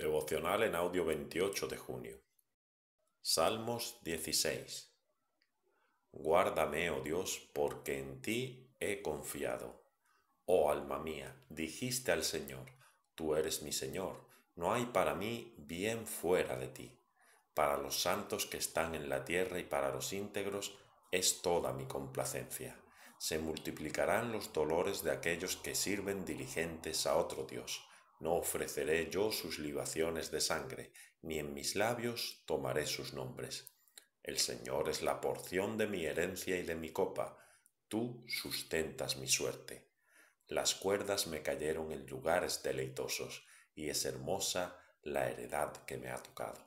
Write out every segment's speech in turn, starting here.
Devocional en audio 28 de junio. Salmos 16. Guárdame, oh Dios, porque en ti he confiado. Oh alma mía, dijiste al Señor, tú eres mi Señor, no hay para mí bien fuera de ti. Para los santos que están en la tierra y para los íntegros es toda mi complacencia. Se multiplicarán los dolores de aquellos que sirven diligentes a otro Dios no ofreceré yo sus libaciones de sangre, ni en mis labios tomaré sus nombres. El Señor es la porción de mi herencia y de mi copa, tú sustentas mi suerte. Las cuerdas me cayeron en lugares deleitosos, y es hermosa la heredad que me ha tocado.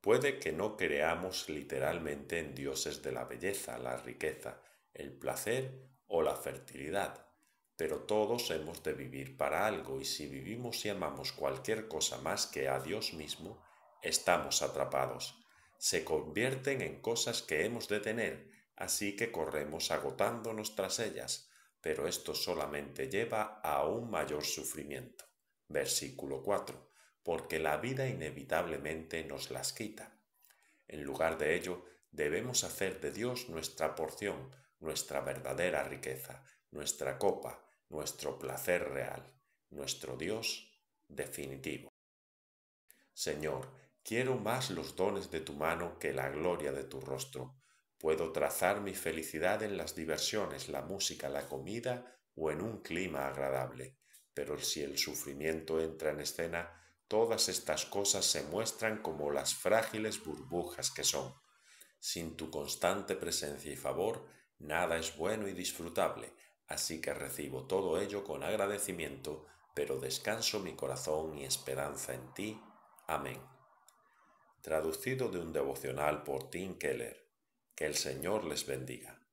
Puede que no creamos literalmente en dioses de la belleza, la riqueza, el placer o la fertilidad, pero todos hemos de vivir para algo y si vivimos y amamos cualquier cosa más que a Dios mismo, estamos atrapados. Se convierten en cosas que hemos de tener, así que corremos agotándonos tras ellas, pero esto solamente lleva a un mayor sufrimiento. Versículo 4. Porque la vida inevitablemente nos las quita. En lugar de ello, debemos hacer de Dios nuestra porción, nuestra verdadera riqueza, nuestra copa, nuestro placer real, nuestro Dios definitivo. Señor, quiero más los dones de tu mano que la gloria de tu rostro. Puedo trazar mi felicidad en las diversiones, la música, la comida o en un clima agradable. Pero si el sufrimiento entra en escena, todas estas cosas se muestran como las frágiles burbujas que son. Sin tu constante presencia y favor, nada es bueno y disfrutable, Así que recibo todo ello con agradecimiento, pero descanso mi corazón y esperanza en ti. Amén. Traducido de un devocional por Tim Keller. Que el Señor les bendiga.